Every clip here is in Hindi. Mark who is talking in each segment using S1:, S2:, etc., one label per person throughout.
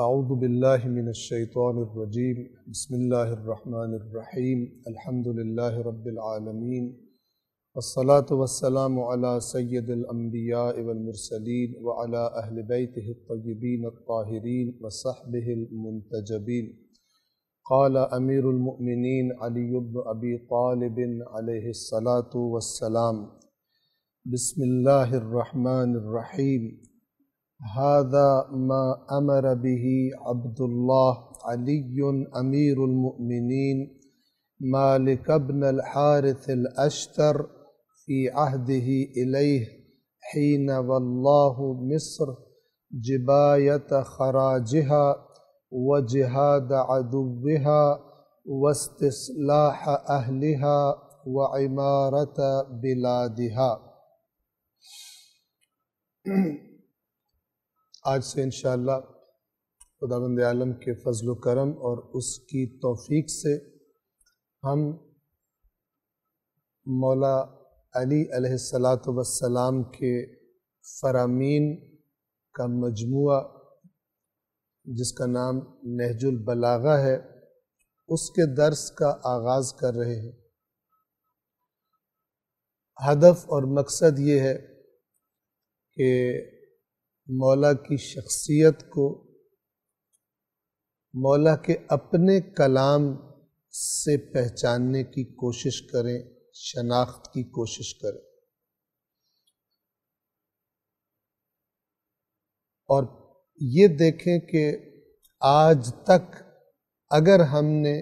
S1: أعوذ بالله من الشيطان الرجيم بسم الله الرحمن الرحيم الحمد لله رب العالمين والصلاة والسلام على سيد الأنبياء والمرسلين وعلى أهل بيته الطيبين الطاهرين وصحبه المنتجبين قال أمير المؤمنين علي بن أبي طالب عليه الصلاة والسلام بسم الله الرحمن الرحيم هذا ما امر به عبد الله علي امير المؤمنين مالك بن الحارث الاشتر في عهده اليه حين والله مصر جبايه خراجها وجهاد عدوها واستصلاح اهلها وعماره بلادها आज से इन खुदाबंद आलम के फजल करम और उसकी तौफीक से हम मौला अली सलात वसलाम के फरामीन का मजमू जिसका नाम नहजुल बलागा है उसके दर्स का आगाज़ कर रहे हैं हदफ और मकसद ये है कि मौला की शख्सियत को मौला के अपने कलाम से पहचानने की कोशिश करें शनाख्त की कोशिश करें और ये देखें कि आज तक अगर हमने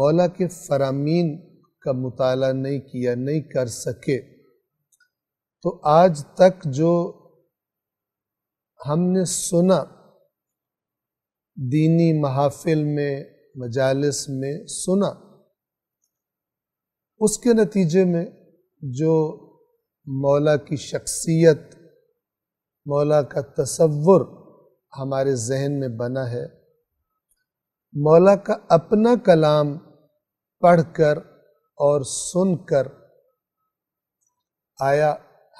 S1: मौला के फरामीन का मुताला नहीं किया नहीं कर सके तो आज तक जो हमने सुना दीनी महाफिल में मजालस में सुना उसके नतीजे में जो मौला की शख्सियत मौला का तसवुर हमारे जहन में बना है मौला का अपना कलाम पढ़कर और सुनकर आया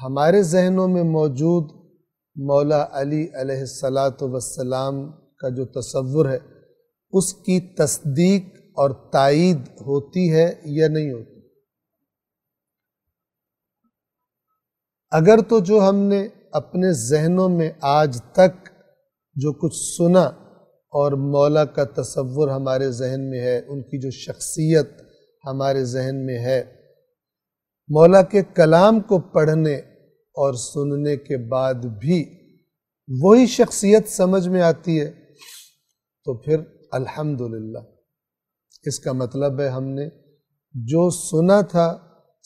S1: हमारे जहनों में मौजूद मौला अली अलैहिस्सलाम का जो तस्वुर है उसकी तस्दीक और तायद होती है या नहीं होती अगर तो जो हमने अपने जहनों में आज तक जो कुछ सुना और मौला का तस्वुर हमारे जहन में है उनकी जो शख्सियत हमारे जहन में है मौला के कलाम को पढ़ने और सुनने के बाद भी वही शख्सियत समझ में आती है तो फिर अल्हम्दुलिल्लाह इसका मतलब है हमने जो सुना था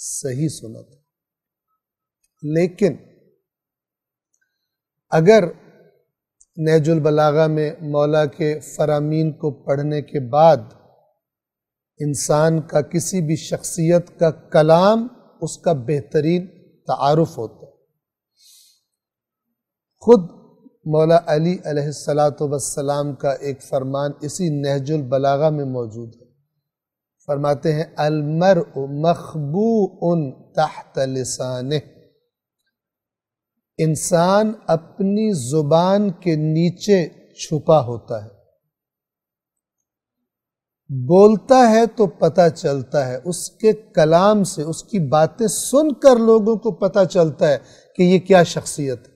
S1: सही सुना था लेकिन अगर नजुल बलागा में मौला के फरामीन को पढ़ने के बाद इंसान का किसी भी शख्सियत का कलाम उसका बेहतरीन तारफ़ होता खुद मौला अली अलैहिस्सलाम का एक फरमान इसी नहजुल बलागा में मौजूद है फरमाते हैं अलमर मखबू उन तहत लसान इंसान अपनी ज़ुबान के नीचे छुपा होता है बोलता है तो पता चलता है उसके कलाम से उसकी बातें सुनकर लोगों को पता चलता है कि ये क्या शख्सियत है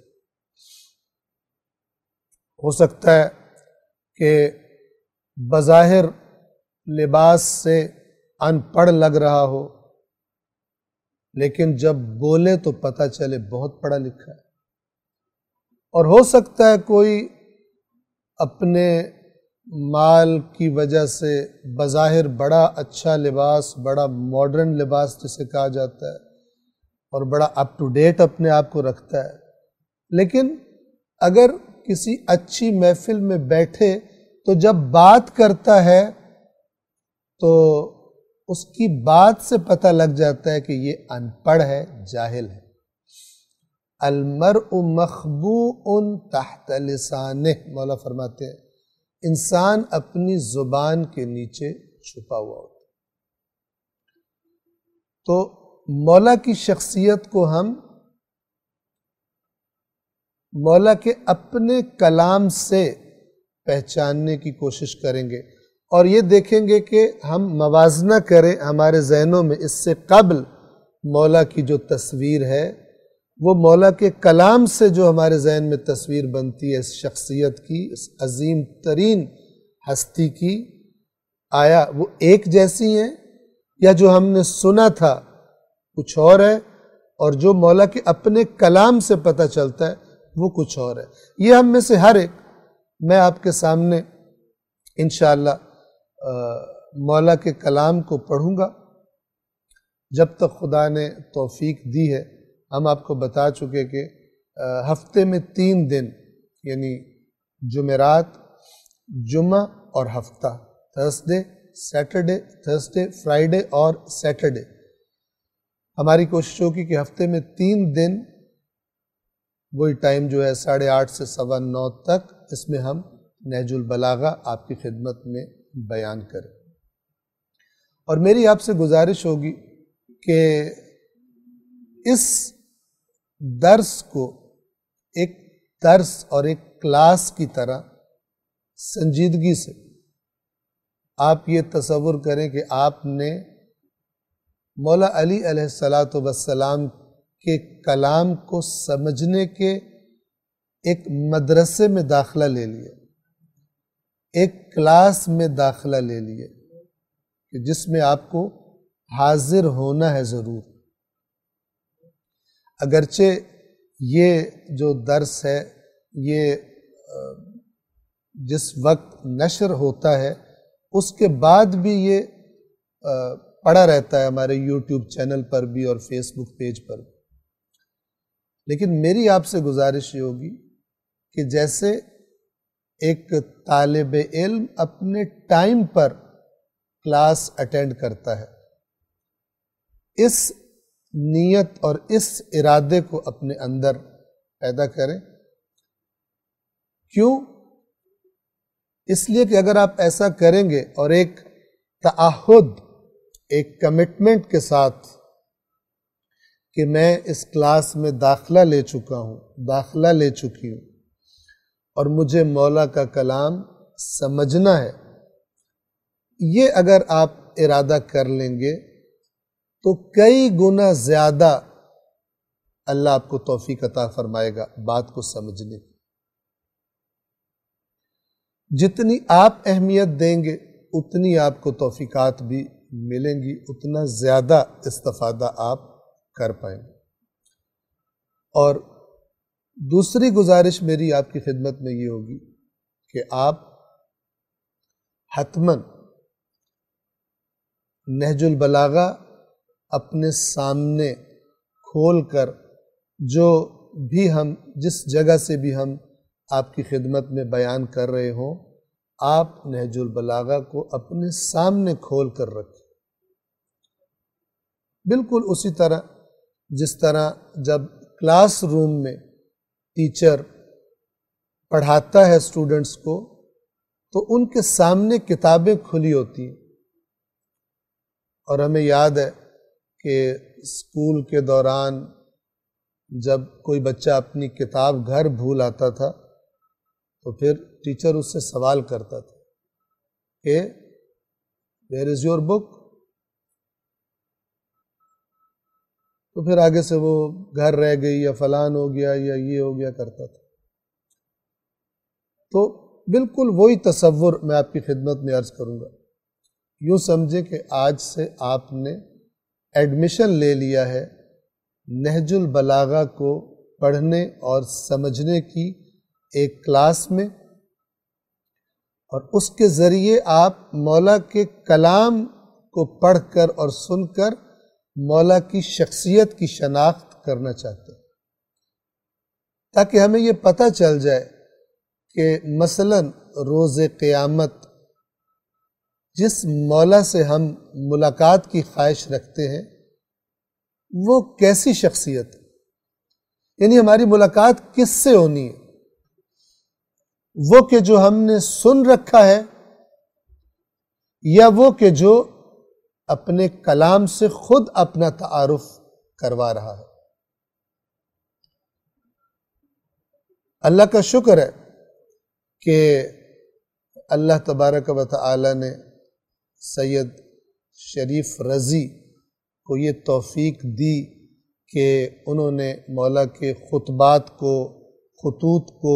S1: हो सकता है कि बज़ाहिर लिबास से अनपढ़ लग रहा हो लेकिन जब बोले तो पता चले बहुत पढ़ा लिखा है और हो सकता है कोई अपने माल की वजह से बज़ाहिर बड़ा अच्छा लिबास बड़ा मॉडर्न लिबास जिसे कहा जाता है और बड़ा अप टू डेट अपने आप को रखता है लेकिन अगर किसी अच्छी महफिल में बैठे तो जब बात करता है तो उसकी बात से पता लग जाता है कि ये अनपढ़ है जाहिल है अलमर मखबू उन तहत लसान मौला फरमाते हैं इंसान अपनी जुबान के नीचे छुपा हुआ होता तो मौला की शख्सियत को हम मौला के अपने कलाम से पहचानने की कोशिश करेंगे और ये देखेंगे कि हम मवाजना करें हमारे जहनों में इससे कबल मौला की जो तस्वीर है वो मौला के कलाम से जो हमारे जहन में तस्वीर बनती है इस शख्सियत की इस अजीम तरीन हस्ती की आया वो एक जैसी हैं या जो हमने सुना था कुछ और है और जो मौला के अपने कलाम से पता चलता है वो कुछ और है ये हम में से हर एक मैं आपके सामने इन मौला के कलाम को पढ़ूंगा जब तक खुदा ने तोफीक दी है हम आपको बता चुके कि हफ्ते में तीन दिन यानी जुमेरात जुमा और हफ्ता थर्सडे सैटरडे थर्सडे फ्राइडे और सैटरडे हमारी कोशिश होगी कि हफ्ते में तीन दिन वही टाइम जो है साढ़े आठ से सवा नौ तक इसमें हम नहजुल बलागा आपकी खिदमत में बयान करें और मेरी आपसे गुजारिश होगी कि इस दर्स को एक दर्स और एक क्लास की तरह संजीदगी से आप ये तस्वुर करें कि आपने मौला अली सलात वसलाम के कलाम को समझने के एक मदरसे में दाखला ले लिए एक क्लास में दाखला ले लिए कि जिसमें आपको हाजिर होना है ज़रूर अगरचे ये जो दर्स है ये जिस वक्त नशर होता है उसके बाद भी ये पड़ा रहता है हमारे यूट्यूब चैनल पर भी और फेसबुक पेज पर भी लेकिन मेरी आपसे गुजारिश ये होगी कि जैसे एक तालब इल्म अपने टाइम पर क्लास अटेंड करता है इस नीयत और इस इरादे को अपने अंदर पैदा करें क्यों इसलिए कि अगर आप ऐसा करेंगे और एक तहद एक कमिटमेंट के साथ कि मैं इस क्लास में दाखला ले चुका हूँ दाखला ले चुकी हूँ और मुझे मौला का कलाम समझना है ये अगर आप इरादा कर लेंगे तो कई गुना ज़्यादा अल्लाह आपको तोफ़ी कता फरमाएगा बात को समझने की जितनी आप अहमियत देंगे उतनी आपको तोफ़ीक़ात भी मिलेंगी उतना ज़्यादा इस्तफ़ादा आप कर पाएंगे और दूसरी गुजारिश मेरी आपकी खिदमत में ये होगी कि आप हतमन नहजुल बलागा अपने सामने खोल कर जो भी हम जिस जगह से भी हम आपकी खिदमत में बयान कर रहे हों आप नहजुल बलागा को अपने सामने खोल कर रखें बिल्कुल उसी तरह जिस तरह जब क्लासरूम में टीचर पढ़ाता है स्टूडेंट्स को तो उनके सामने किताबें खुली होती हैं और हमें याद है कि स्कूल के दौरान जब कोई बच्चा अपनी किताब घर भूल आता था तो फिर टीचर उससे सवाल करता था कि वेयर इज़ योर बुक तो फिर आगे से वो घर रह गई या फलान हो गया या ये हो गया करता था तो बिल्कुल वही तस्वुर मैं आपकी खिदमत में अर्ज़ करूँगा यूँ समझे कि आज से आपने एडमिशन ले लिया है नहजुल बलागा को पढ़ने और समझने की एक क्लास में और उसके ज़रिए आप मौला के कलाम को पढ़कर और सुनकर मौला की शख्सियत की शनाख्त करना चाहते हैं ताकि हमें ये पता चल जाए कि मसलन रोज़ क़यामत जिस मौला से हम मुलाकात की ख्वाहिश रखते हैं वो कैसी शख्सियत है यानी हमारी मुलाकात किससे होनी है वो कि जो हमने सुन रखा है या वो के जो अपने कलाम से खुद अपना तारफ करवा रहा है अल्लाह का शुक्र है कि अल्लाह तबारक व ने सैयद शरीफ रज़ी को ये तौफीक दी कि उन्होंने मौला के ख़ुतबात को खतूत को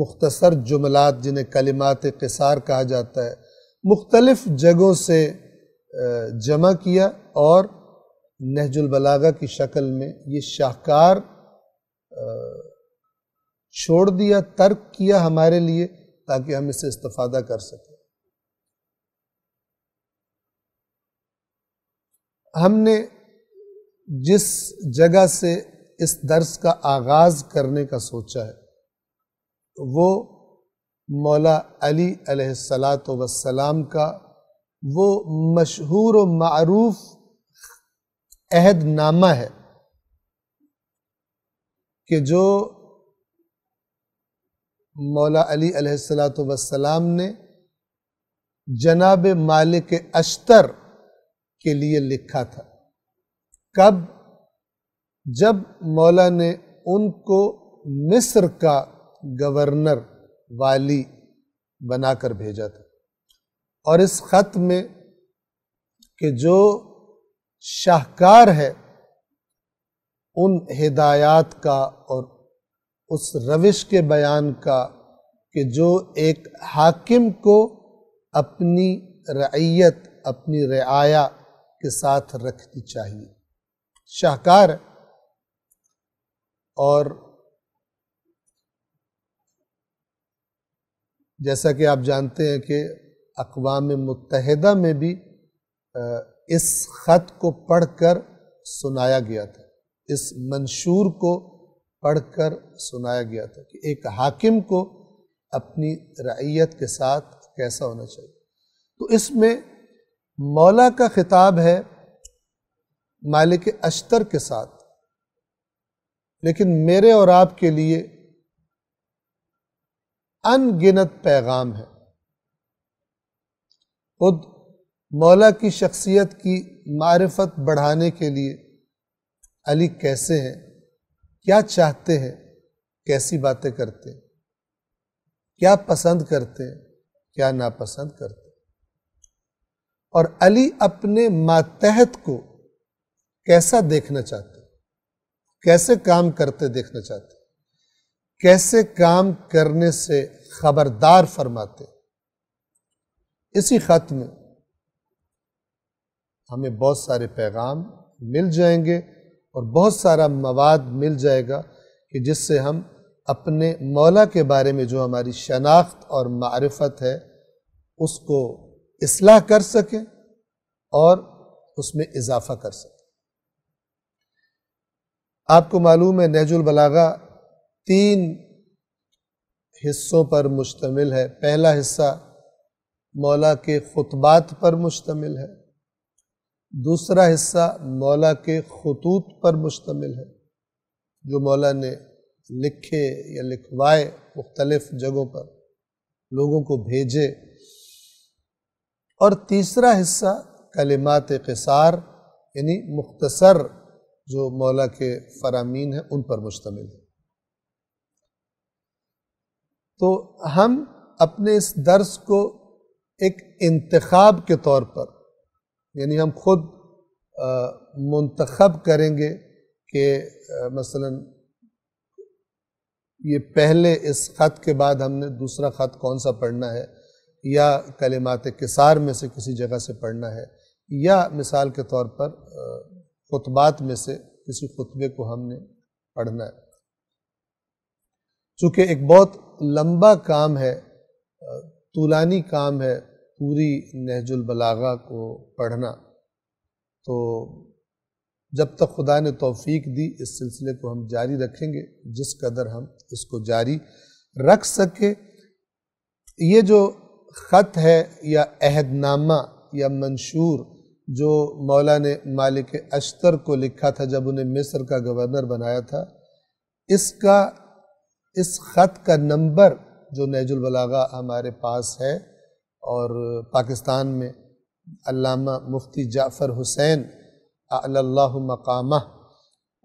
S1: मुख्तसर जुमलात जिन्हें कलिमात कसार कहा जाता है मुख्तलफ़ जगहों से जमा किया और नहजुलबलागा की शक्ल में ये शाहकार छोड़ दिया तर्क किया हमारे लिए ताकि हम इससे इस्तफादा कर सकें हमने जिस जगह से इस दर्स का आगाज़ करने का सोचा है वो मौला अली अलैहिस्सलात वसलाम का वो मशहूर व मरूफ अहदनामा है कि जो मौला अली अलैहिस्सलात वसलाम ने जनाब मालिक अश्तर के लिए लिखा था कब जब मौला ने उनको मिस्र का गवर्नर वाली बनाकर भेजा था और इस ख़त में कि जो शाहकार है उन हिदायत का और उस रविश के बयान का कि जो एक हाकिम को अपनी रैयत अपनी रियाया के साथ रखनी चाहिए शाहकार और जैसा कि आप जानते हैं कि अकवा मुतहदा में भी इस ख़त को पढ़कर सुनाया गया था इस मंशूर को पढ़कर सुनाया गया था कि एक हाकिम को अपनी रईयत के साथ कैसा होना चाहिए तो इसमें मौला का खिताब है मालिक अश्तर के साथ लेकिन मेरे और आपके लिए अनगिनत पैगाम है खुद मौला की शख्सियत की मारफत बढ़ाने के लिए अली कैसे हैं क्या चाहते हैं कैसी बातें करते हैं क्या पसंद करते हैं क्या नापसंद करते हैं और अली अपने मातहत को कैसा देखना चाहते कैसे काम करते देखना चाहते कैसे काम करने से खबरदार फरमाते इसी ख़त में हमें बहुत सारे पैगाम मिल जाएंगे और बहुत सारा मवाद मिल जाएगा कि जिससे हम अपने मौला के बारे में जो हमारी शनाख्त और मारफत है उसको इसलाह कर सकें और उसमें इजाफा कर सकें आपको मालूम है नहजुल बलागा तीन हिस्सों पर मुश्तमिल है पहला हिस्सा मौला के खुतबात पर मुश्तमिल है दूसरा हिस्सा मौला के खतूत पर मुश्तमिल है जो मौला ने लिखे या लिखवाए मुख्तलफ़ जगहों पर लोगों को भेजे और तीसरा हिस्सा कलिमात कसार यानी मुख्तसर जो मौला के फरामीन हैं उन पर मुश्तमिल है तो हम अपने इस दर्स को एक इंतखब के तौर पर यानी हम खुद मंतखब करेंगे कि मसलन ये पहले इस ख़त के बाद हमने दूसरा ख़त कौन सा पढ़ना है या कलिमात किसार में से किसी जगह से पढ़ना है या मिसाल के तौर पर खुतबात में से किसी खुतबे को हमने पढ़ना है चूँकि एक बहुत लंबा काम है तूलानी काम है पूरी नहजुलबलागा को पढ़ना तो जब तक खुदा ने तोफ़ी दी इस सिलसिले को हम जारी रखेंगे जिस कदर हम इसको जारी रख सके ये जो ख़त है या अहदनामा या मंशूर जो मौला ने मालिक अश्तर को लिखा था जब उन्हें मिस्र का गवर्नर बनाया था इसका इस ख़त का नंबर जो बलागा हमारे पास है और पाकिस्तान में अल्लामा मुफ्ती जाफ़र हुसैन अल्लाह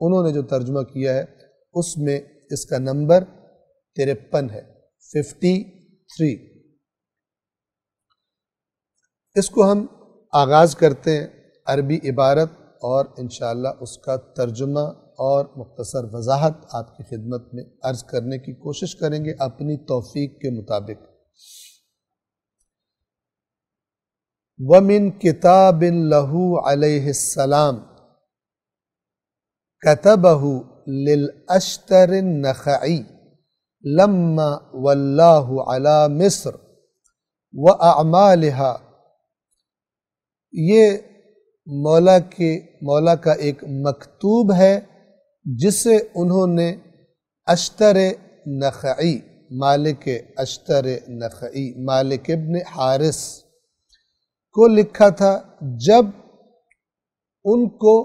S1: उन्होंने जो तर्जमा किया है उसमें इसका नंबर तिरपन है फिफ्टी थ्री इसको हम आगाज़ करते हैं अरबी इबारत और इन उसका तर्जुमा और मुख्तसर वजाहत आपकी खिदमत में अर्ज करने की कोशिश करेंगे अपनी तोफीक के मुताबिक वमिन किताब लहू अलैहिस्सलाम कतबहु कतबहू लिलअशतर नखई लम्मा वल्लाहु अला मिस्र व अमालहा ये मौला के मौला का एक मकतूब है जिसे उन्होंने अश्तर नखई मालिक अश्तर नखई मालिक इब्न हारिस को लिखा था जब उनको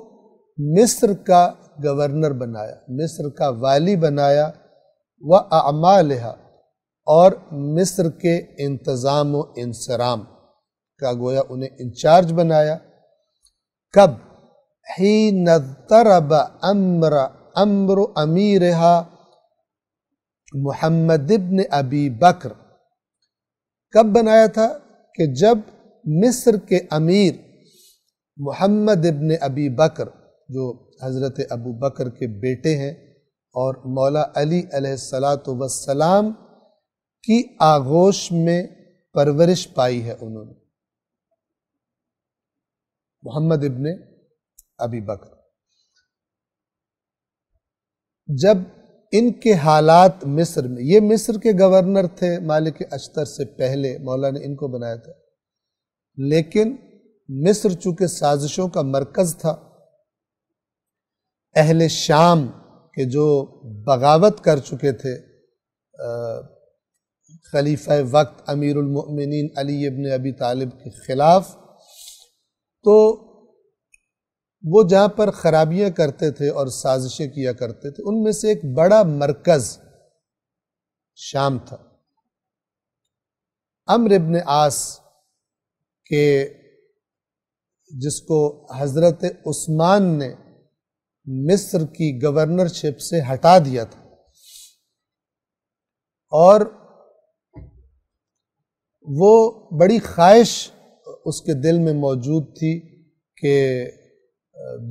S1: मिस्र का गवर्नर बनाया मिस्र का वाली बनाया व अमालहा और मिस्र के इंतज़ाम इंसराम का गोया उन्हें इंचार्ज बनाया कब حين اضطرب अम्र अम्र अमीर محمد ابن अबी बकर कब बनाया था कि जब मिस्र के अमीर मोहम्मद इब्न अबी बकर जो हज़रत अबू बकर के बेटे हैं और मौला अली सलाम की आगोश में परवरिश पाई है उन्होंने मोहम्मद इब्न अभी बकर जब इनके हालात मिस्र में ये मिस्र के गवर्नर थे मालिक अश्तर से पहले मौला ने इनको बनाया था लेकिन मिस्र चूंकि साजिशों का मरकज था अहले शाम के जो बगावत कर चुके थे खलीफा वक्त अमीरमिन अली इबन अबी तालिब के ख़िलाफ़ तो वो जहाँ पर ख़राबियाँ करते थे और साजिशें किया करते थे उनमें से एक बड़ा मरकज़ शाम था अम्र इबन आस के जिसको हज़रत उस्मान ने मिस्र की गवर्नरशिप से हटा दिया था और वो बड़ी ख्वाहिश उसके दिल में मौजूद थी कि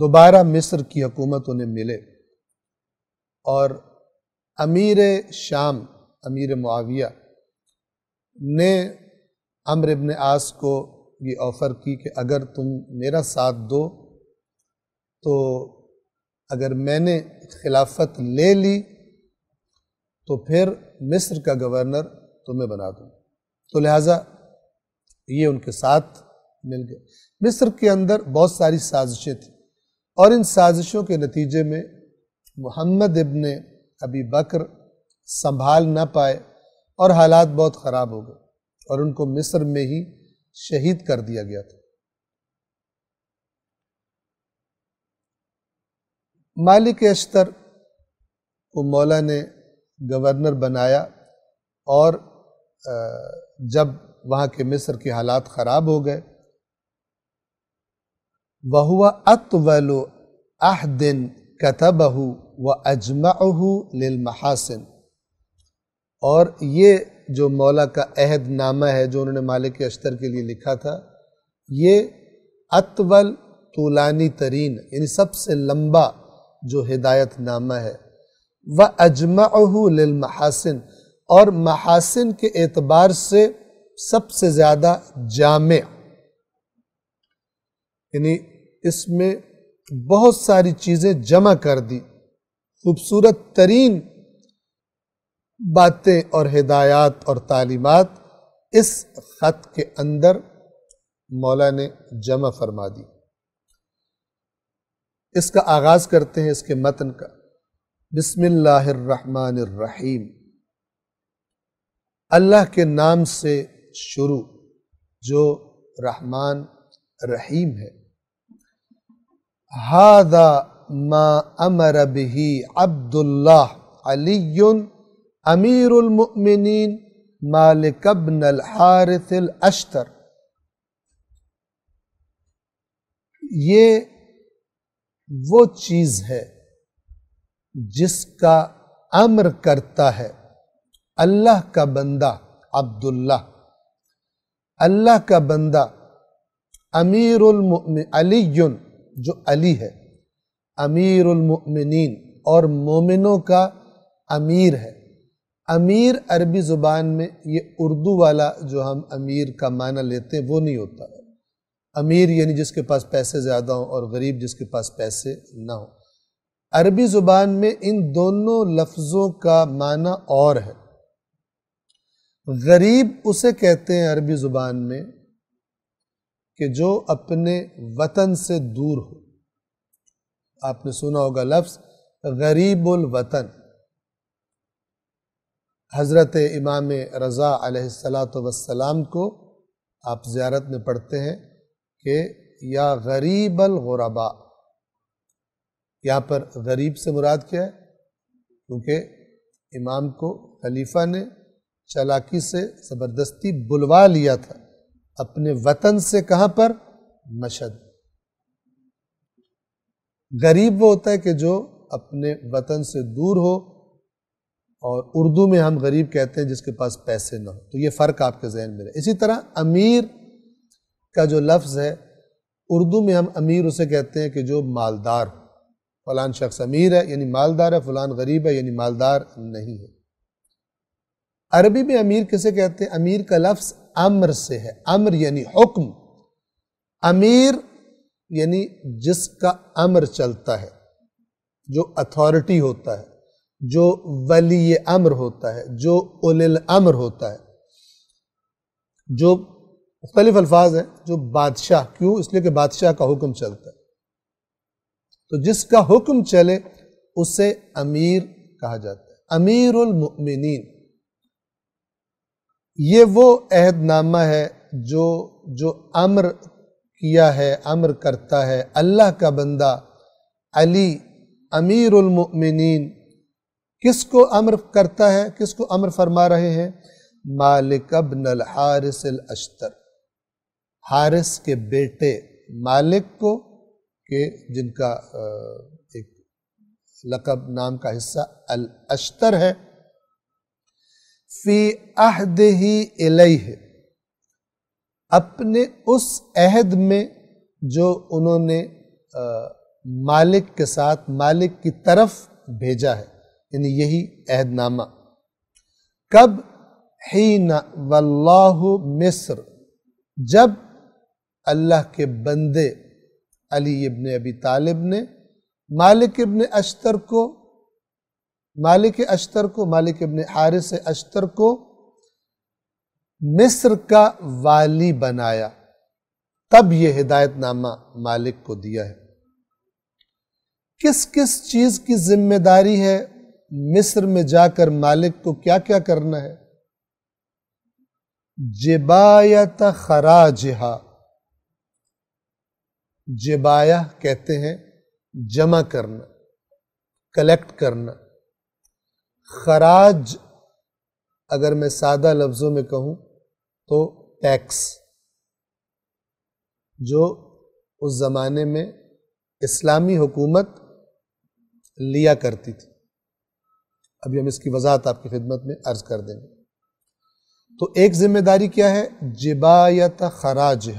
S1: दोबारा मिस्र की हकूमत उन्हें मिले और अमीर शाम अमीर मुआविया ने अमर इबन आस को ये ऑफ़र की कि अगर तुम मेरा साथ दो तो अगर मैंने खिलाफत ले ली तो फिर मिस्र का गवर्नर तुम्हें बना दूँ तो लिहाजा ये उनके साथ मिल गए मिस्र के अंदर बहुत सारी साजिशें थी और इन साजिशों के नतीजे में मोहम्मद इबन अबी बकर संभाल ना पाए और हालात बहुत ख़राब हो गए और उनको मिस्र में ही शहीद कर दिया गया था मालिक अश्तर को मौला ने गवर्नर बनाया और जब वहाँ के मिस्र के हालात ख़राब हो गए वहुआ अतवलो दिन कतबहु व अजमाहु लिल महासिन और ये जो मौला का अहद नामा है जो उन्होंने मालिक अश्तर के लिए लिखा था ये अतवल तूलानी तरीन यानी सबसे लंबा जो हिदायत नामा है व अजमाहु लिल महासिन और महासिन के एतबार से सबसे ज़्यादा जाम यानी इसमें बहुत सारी चीज़ें जमा कर दी खूबसूरत तरीन बातें और हिदायत और तालीमत इस ख़त के अंदर मौला ने जमा फरमा दी इसका आगाज़ करते हैं इसके मतन का बिस्मिल्लाहिर्रहमानिर्रहीम अल्लाह के नाम से शुरू जो रहमान रहीम है هذا ما أمر به عبد الله علي أمير المؤمنين مالك بن الحارث الأشتر ये वो चीज़ है जिसका अम्र करता है अल्लाह का बंदा अब्दुल्ला अल्लाह का बंदा अमीरुल अली जो अली है अमीरमिन और मोमिनों का अमीर है अमीर अरबी ज़ुबान में ये उर्दू वाला जो हम अमीर का माना लेते हैं वो नहीं होता है अमीर यानी जिसके पास पैसे ज़्यादा हों और गरीब जिसके पास पैसे ना हों अरबी ज़ुबान में इन दोनों लफ्ज़ों का माना और है गरीब उसे कहते हैं अरबी ज़ुबान में कि जो अपने वतन से दूर हो आपने सुना होगा लफ्ज़ गरीबुल वतन हज़रत इमाम रज़ा सलाम को आप ज़्यारत में पढ़ते हैं कि या गरीबल गुरबा यहाँ पर गरीब से मुराद क्या है क्योंकि इमाम को खलीफा ने चालाकी से ज़बरदस्ती बुलवा लिया था अपने वतन से कहां पर मशद गरीब वो होता है कि जो अपने वतन से दूर हो और उर्दू में हम गरीब कहते हैं जिसके पास पैसे ना हो तो ये फ़र्क आपके जहन में रहे इसी तरह अमीर का जो लफ्ज़ है उर्दू में हम अमीर उसे कहते हैं कि जो मालदार हो फ़लान शख्स अमीर है यानी मालदार है फ़लान गरीब है यानी मालदार नहीं है अरबी में अमीर किसे कहते हैं अमीर का लफ्ज़ अमर से है अमर यानी हुक्म अमीर यानी जिसका अमर चलता है जो अथॉरिटी होता है जो वली अमर होता है जो उलिल अमर होता है जो मुख्तलिफ अल्फाज हैं जो बादशाह क्यों इसलिए कि बादशाह का हुक्म चलता है तो जिसका हुक्म चले उसे अमीर कहा जाता है अमीर उलमिन ये वो अहदनामा है जो जो अम्र किया है अम्र करता है अल्लाह का बंदा अली अमीरमिन किसको अम्र करता है किसको अम्र फरमा रहे हैं मालिक अबन हारिस अश्तर हारिस के बेटे मालिक को के जिनका एक लकब नाम का हिस्सा अल अश्तर है फी अहद ही इलेह अपने उस अहद में जो उन्होंने आ, मालिक के साथ मालिक की तरफ भेजा है यानी यही अहदनामा कब ही न वल्लाह मिस्र जब अल्लाह के बंदे अली इब्ने अबी तालिब ने मालिक इब्ने अश्तर को मालिक अश्तर को मालिक इबन हारिस अश्तर को मिस्र का वाली बनाया तब यह हिदायतनामा मालिक को दिया है किस किस चीज की जिम्मेदारी है मिस्र में जाकर मालिक को क्या क्या करना है जिबायत खराजहा जिबाया कहते हैं जमा करना कलेक्ट करना खराज अगर मैं सादा लफ्ज़ों में कहूँ तो टैक्स जो उस ज़माने में इस्लामी हुकूमत लिया करती थी अभी हम इसकी वजाहत आपकी खिदमत में अर्ज कर देंगे तो एक जिम्मेदारी क्या है जिबायत खराज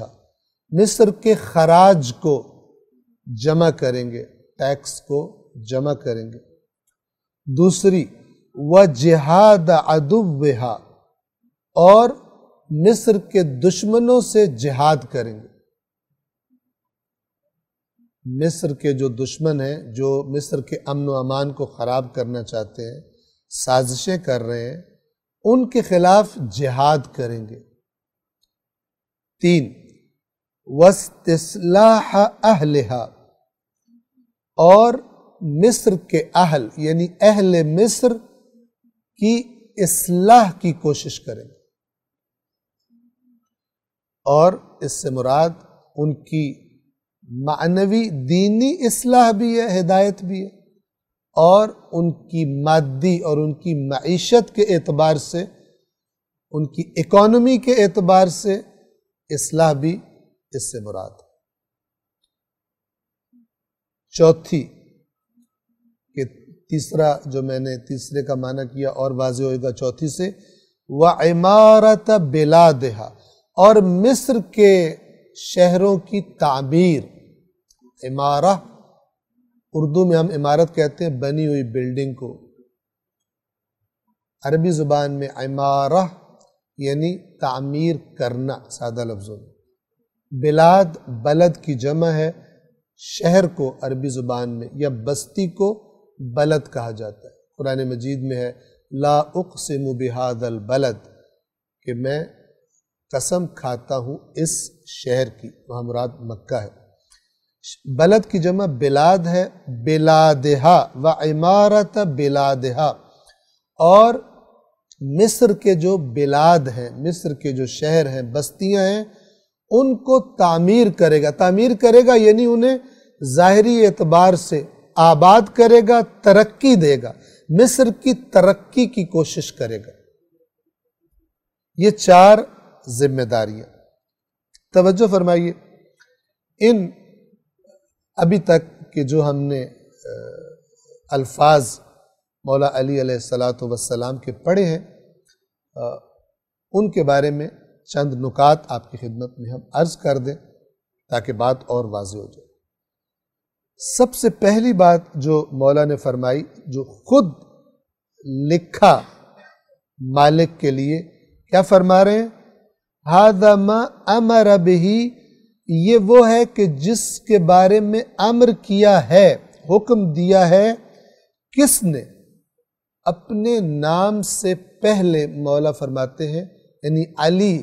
S1: मिस्र के खराज को जमा करेंगे टैक्स को जमा करेंगे दूसरी व जिहाद अदुबहा और मिस्र के दुश्मनों से जिहाद करेंगे मिस्र के जो दुश्मन हैं जो मिस्र के अमन व अमान को ख़राब करना चाहते हैं साजिशें कर रहे हैं उनके खिलाफ जिहाद करेंगे तीन वस्तलाह अहलहा और मिस्र के अहल यानी अहल मिस्र की इसलाह की कोशिश करेंगे और इससे मुराद उनकी मानवी दीनी इसलाह भी है हिदायत भी है और उनकी मादी और उनकी मीशत के एतबार से उनकी इकॉनमी के एतबार से इसलाह भी इससे मुराद चौथी तीसरा जो मैंने तीसरे का माना किया और वाज होएगा चौथी से व इमारत बेला देहा और मिस्र के शहरों की तामीर इमारत उर्दू में हम इमारत कहते हैं बनी हुई बिल्डिंग को अरबी ज़ुबान में इमारत यानी तामीर करना सादा लफ्ज़ों में बिलाद बलद की जमा है शहर को अरबी ज़ुबान में या बस्ती को बलद कहा जाता है कुरान मजीद में है ला उकसम बिहादल बलद कि मैं कसम खाता हूँ इस शहर की वहाँ मुराद मक्का है बलद की जमा बिलाद है बिला व इमारत बिला और मिस्र के जो बिलाद हैं मिस्र के जो शहर हैं बस्तियाँ हैं उनको तामीर करेगा तामीर करेगा यानी उन्हें ज़ाहरी एतबार से आबाद करेगा तरक्की देगा मिस्र की तरक्की की कोशिश करेगा ये चार जिम्मेदारियां तवज्जो फरमाइए इन अभी तक के जो हमने अल्फाज मौला अली सलात वसलाम के पढ़े हैं उनके बारे में चंद नुकात आपकी खिदमत में हम अर्ज़ कर दें ताकि बात और वाज हो जाए सबसे पहली बात जो मौला ने फरमाई जो खुद लिखा मालिक के लिए क्या फरमा रहे हैं हादमा अमर ही ये वो है कि जिसके बारे में अमर किया है हुक्म दिया है किसने अपने नाम से पहले मौला फरमाते हैं यानी अली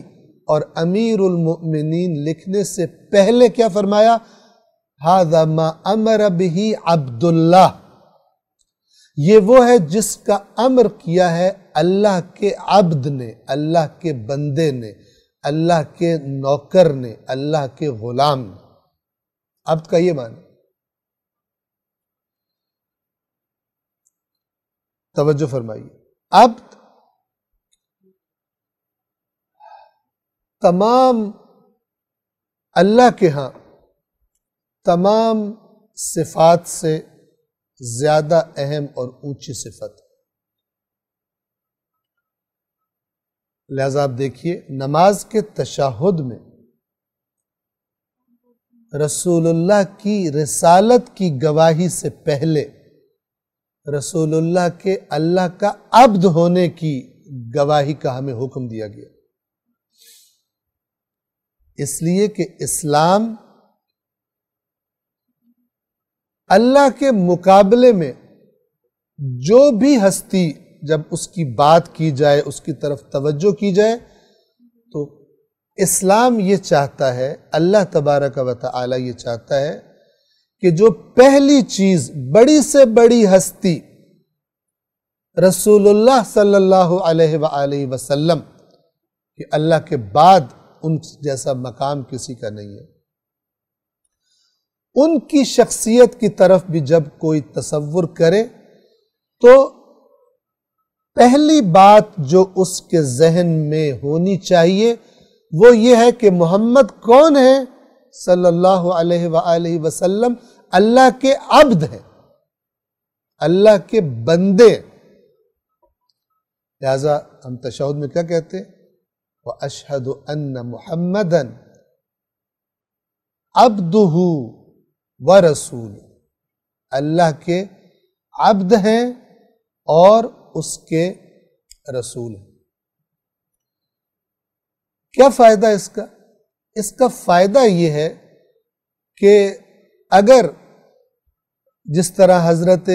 S1: और अमीरमिन लिखने से पहले क्या फरमाया हादमा अमर ही अब्दुल्ला ये वो है जिसका अमर किया है अल्लाह के अब्द ने अल्लाह के बंदे ने अल्लाह के नौकर ने अल्लाह के गुलाम ने अब्द का ये मान तवज्जो फरमाइए अब्द तमाम अल्लाह के यहां तमाम सिफात से ज़्यादा अहम और ऊंची सिफत लिहाजा आप देखिए नमाज के तशाहुद में रसूलुल्लाह की रसालत की गवाही से पहले रसूलुल्लाह के अल्लाह का अब्द होने की गवाही का हमें हुक्म दिया गया इसलिए कि इस्लाम अल्लाह के मुकाबले में जो भी हस्ती जब उसकी बात की जाए उसकी तरफ तवज्जो की जाए तो इस्लाम ये चाहता है अल्लाह तबारक व ताली ये चाहता है कि जो पहली चीज़ बड़ी से बड़ी हस्ती रसूलुल्लाह सल्लल्लाहु अलैहि वसल्लम कि अल्लाह के बाद उन जैसा मकाम किसी का नहीं है उनकी शख्सियत की तरफ भी जब कोई तस्वुर करे तो पहली बात जो उसके जहन में होनी चाहिए वो ये है कि मोहम्मद कौन है सल्लल्लाहु अलैहि वसल्लम अल्लाह के अब्द है अल्लाह के बंदे लिहाजा हम तशाद में क्या कहते हैं वह अशहद अन्न मोहम्मदन अब्दू व रसूल अल्लाह के अब्द हैं और उसके रसूल हैं क्या फ़ायदा इसका इसका फ़ायदा यह है कि अगर जिस तरह हज़रत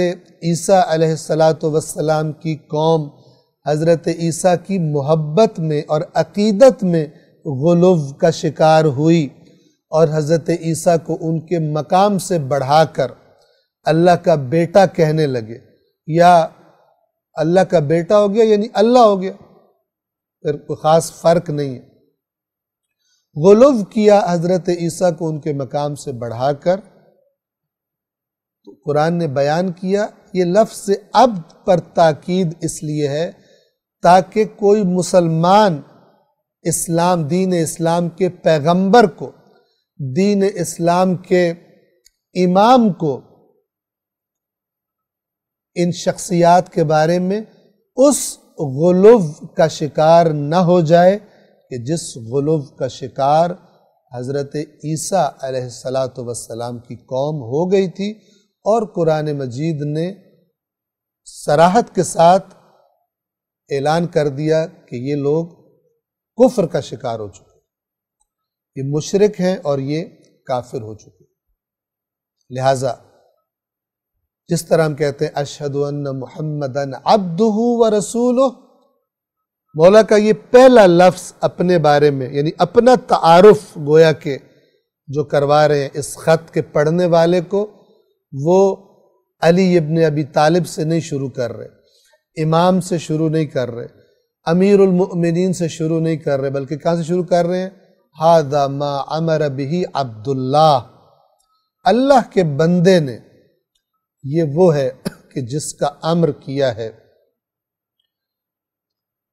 S1: ईसा अलैहिस्सलात वसलाम की कौम हज़रत ईसा की मोहब्बत में और अकीदत में गलुव का शिकार हुई और हज़रत ईसा को उनके मकाम से बढ़ाकर अल्लाह का बेटा कहने लगे या अल्लाह का बेटा हो गया यानी अल्लाह हो गया फिर कोई ख़ास फ़र्क नहीं है गुलव किया हज़रत ईसा को उनके मकाम से बढ़ाकर तो कुरान ने बयान किया ये लफ्ज़ अब पर ताकीद इसलिए है ताकि कोई मुसलमान इस्लाम दीन इस्लाम के पैगंबर को दीन इस्लाम के इमाम को इन शख्सियात के बारे में उस गुलव का शिकार न हो जाए कि जिस गुलव का शिकार हज़रत ईसा सलात वसलाम की कौम हो गई थी और कुरान मजीद ने सराहत के साथ ऐलान कर दिया कि ये लोग कुफ्र का शिकार हो चुके ये मुशरक है और ये काफिर हो चुके लिहाजा जिस तरह हम कहते हैं अशद मोहम्मद अब्दू व रसूल मौला का ये पहला लफ्स अपने बारे में यानी अपना तारफ़ गोया के जो करवा रहे हैं इस ख़त के पढ़ने वाले को वो अली इबन अबी तालिब से नहीं शुरू कर रहे इमाम से शुरू नहीं कर रहे अमीरमिन से शुरू नहीं कर रहे बल्कि कहाँ से शुरू कर रहे हैं मा अमर बिही अब्दुल्ला अल्लाह के बंदे ने ये वो है कि जिसका अम्र किया है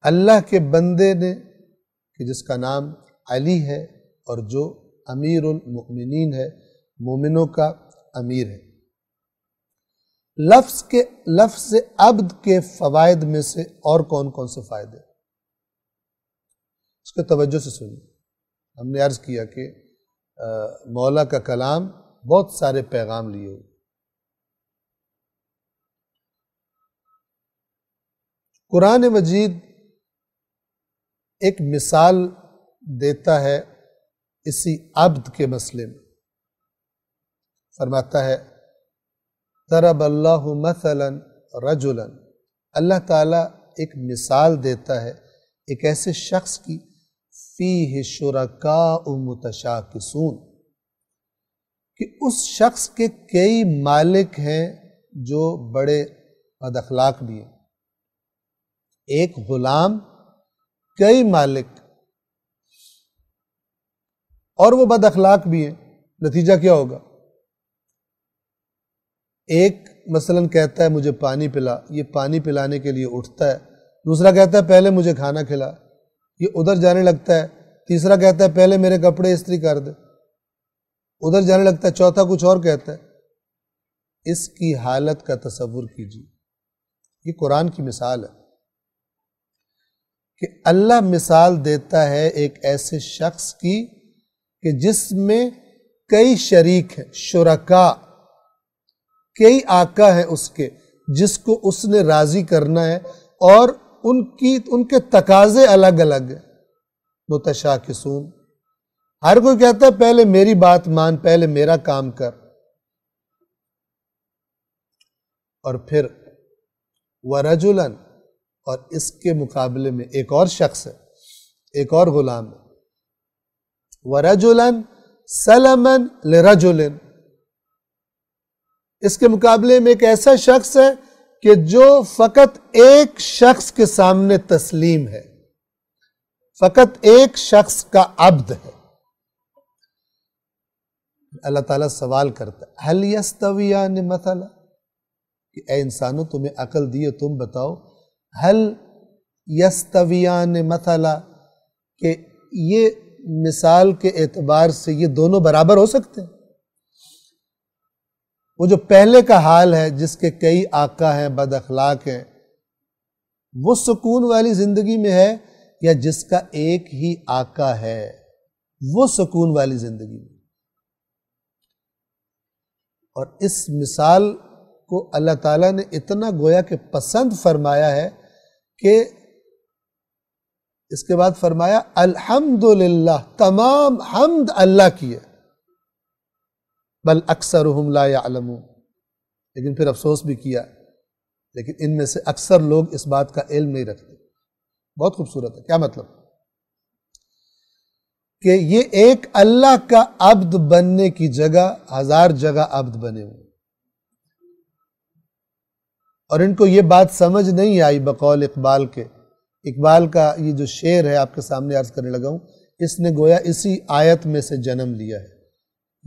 S1: अल्लाह के बंदे ने कि जिसका नाम अली है और जो अमीर उलमिन है मोमिनों का अमीर है लफ्स के लफ्स अब्द के फ़वाद में से और कौन कौन से फ़ायदे उसके तवज्जो से सुनिए हमने अर्ज़ किया कि मौला का कलाम बहुत सारे पैगाम लिए हुए कुरान मजीद एक मिसाल देता है इसी अब्द के मसले में फरमाता है तरब अल्लाह मसलन रजुलन अल्लाह ताला एक मिसाल देता है एक ऐसे शख्स की फ़ी शुरका मतशा किसून कि उस शख्स के कई मालिक हैं जो बड़े बदखलाक भी हैं एक ग़ुलाम कई मालिक और वो बदखलाक भी हैं नतीजा क्या होगा एक मसलन कहता है मुझे पानी पिला ये पानी पिलाने के लिए उठता है दूसरा कहता है पहले मुझे खाना खिला ये उधर जाने लगता है तीसरा कहता है पहले मेरे कपड़े इस्त्री कर दे उधर जाने लगता है चौथा कुछ और कहता है इसकी हालत का तस्वुर कीजिए ये कुरान की मिसाल है कि अल्लाह मिसाल देता है एक ऐसे शख्स की कि जिसमें कई शरीक हैं शुरका कई आका हैं उसके जिसको उसने राज़ी करना है और उनकी उनके तकाजे अलग अलग हैं मुतशाकिसून हर कोई कहता है पहले मेरी बात मान पहले मेरा काम कर और फिर वरजुलन और इसके मुकाबले में एक और शख्स है एक और गुलाम है वरजुलन सलमन लरजुलन इसके मुकाबले में एक ऐसा शख्स है कि जो फ़कत एक शख्स के सामने तस्लीम है फ़कत एक शख्स का अब्द है अल्लाह ताला सवाल करता है हल यस्तवियान मसला कि ए इंसानों तुम्हें अकल दी है तुम बताओ हल यस्तवियान मसला कि ये मिसाल के एतबार से ये दोनों बराबर हो सकते हैं वो जो पहले का हाल है जिसके कई आका हैं बद अखलाक हैं वो सुकून वाली ज़िंदगी में है या जिसका एक ही आका है वो सुकून वाली ज़िंदगी में और इस मिसाल को अल्लाह ताला ने इतना गोया कि पसंद फरमाया है कि इसके बाद फरमाया अल्हम्दुलिल्लाह तमाम हमद अल्लाह की है बल अक्सर ला आलम लेकिन फिर अफसोस भी किया लेकिन इनमें से अक्सर लोग इस बात का इल्म नहीं रखते बहुत खूबसूरत है क्या मतलब कि ये एक अल्लाह का अब्द बनने की जगह हजार जगह अब्द बने हुए और इनको ये बात समझ नहीं आई बकौल इकबाल के इकबाल का ये जो शेर है आपके सामने अर्ज करने लगा हूं इसने गोया इसी आयत में से जन्म लिया है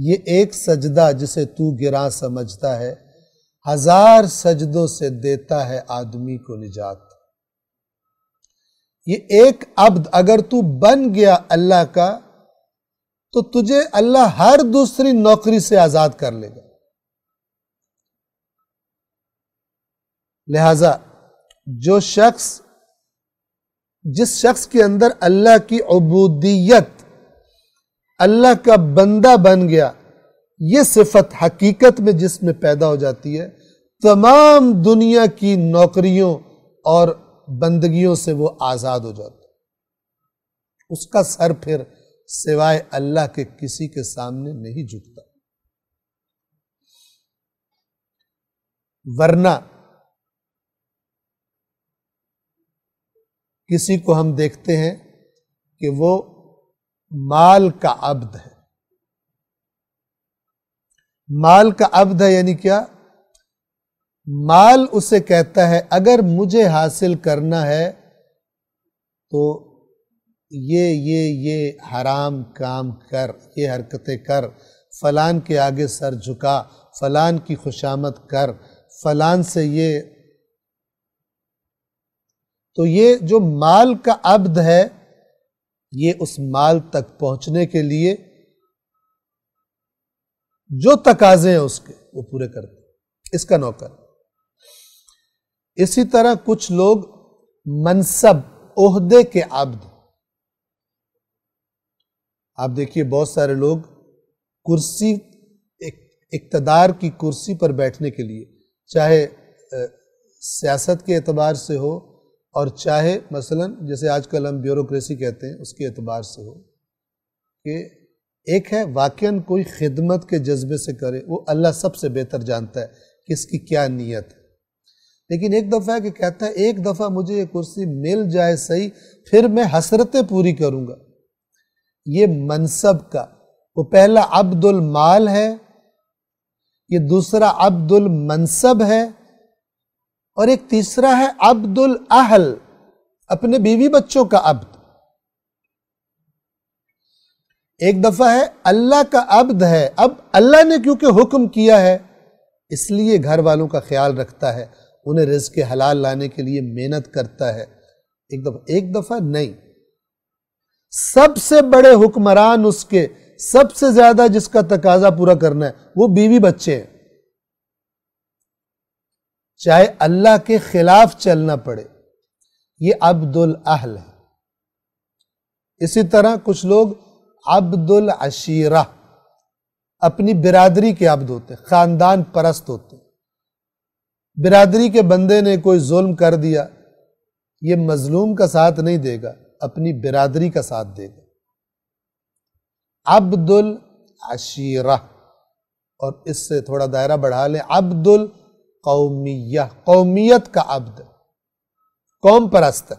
S1: ये एक सजदा जिसे तू गिरा समझता है हजार सजदों से देता है आदमी को निजात ये एक अब्द अगर तू बन गया अल्लाह का तो तुझे अल्लाह हर दूसरी नौकरी से आजाद कर लेगा लिहाजा जो शख्स जिस शख्स के अंदर अल्लाह की अबूदियत अल्लाह का बंदा बन गया ये सिफत हकीकत में जिसमें पैदा हो जाती है तमाम दुनिया की नौकरियों और बंदगियों से वो आज़ाद हो जाता है उसका सर फिर सिवाय अल्लाह के किसी के सामने नहीं झुकता वरना किसी को हम देखते हैं कि वो माल का अब्द है माल का अब्द है यानी क्या माल उसे कहता है अगर मुझे हासिल करना है तो ये ये ये हराम काम कर ये हरकतें कर फलान के आगे सर झुका फलान की खुशामद कर फलान से ये तो ये जो माल का अब्द है ये उस माल तक पहुंचने के लिए जो तकाजे हैं उसके वो पूरे करते इसका नौकर इसी तरह कुछ लोग मनसब ओहदे के आब्द आप देखिए बहुत सारे लोग कुर्सी इकतदार की कुर्सी पर बैठने के लिए चाहे सियासत के एतबार से हो और चाहे मसलन जैसे आजकल हम ब्यूरोक्रेसी कहते हैं उसके अतबार से हो कि एक है वाकन कोई खिदमत के जज्बे से करे वो अल्लाह सबसे बेहतर जानता है कि इसकी क्या नीयत है लेकिन एक दफ़ा है कि कहता है एक दफ़ा मुझे ये कुर्सी मिल जाए सही फिर मैं हसरतें पूरी करूँगा ये मनसब का वो पहला अब्दुल माल है ये दूसरा अब्दुल मनसब है और एक तीसरा है अब्दुल अहल अपने बीवी बच्चों का अब्द एक दफा है अल्लाह का अब्द है अब अल्लाह ने क्योंकि हुक्म किया है इसलिए घर वालों का ख्याल रखता है उन्हें रिज के हलाल लाने के लिए मेहनत करता है एक दफा एक दफा नहीं सबसे बड़े हुक्मरान उसके सबसे ज्यादा जिसका तकाजा पूरा करना है वो बीवी बच्चे हैं चाहे अल्लाह के खिलाफ चलना पड़े ये अब्दुल अहल है इसी तरह कुछ लोग अब्दुल अशीरा अपनी बिरादरी के अब्द होते खानदान परस्त होते बिरादरी के बंदे ने कोई जुल्म कर दिया ये मजलूम का साथ नहीं देगा अपनी बिरादरी का साथ देगा अब्दुल अशीरा और इससे थोड़ा दायरा बढ़ा लें अब्दुल कौमिया कौमियत का अब्द कौम परस्त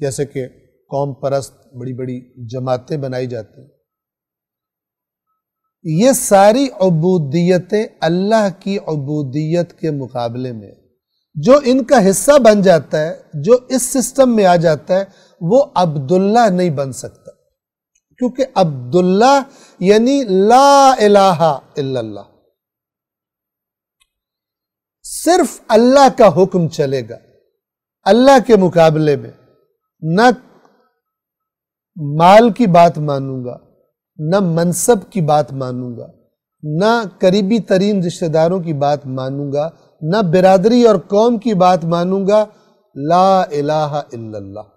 S1: जैसे कि कौम परस्त बड़ी बड़ी जमातें बनाई जाती हैं ये सारी अबूदियतें अल्लाह की अबूदियत के मुकाबले में जो इनका हिस्सा बन जाता है जो इस सिस्टम में आ जाता है वो अब्दुल्ला नहीं बन सकता क्योंकि अब्दुल्ला यानी ला इलाहा इल्लल्लाह सिर्फ अल्लाह का हुक्म चलेगा अल्लाह के मुकाबले में न माल की बात मानूंगा न मनसब की बात मानूंगा न करीबी तरीन रिश्तेदारों की बात मानूंगा न बिरादरी और कौम की बात मानूंगा ला इलाहा इल्लल्लाह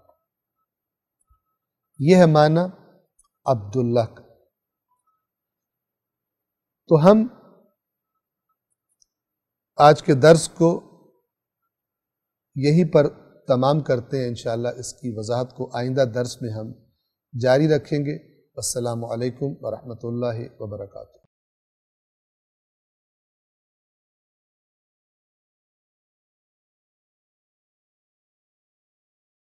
S1: यह है माना अब्दुल्ला का तो हम आज के दर्स को यहीं पर तमाम करते हैं इन इसकी वजाहत को आइंदा दर्स में हम जारी रखेंगे असलकम वरहमल वर्का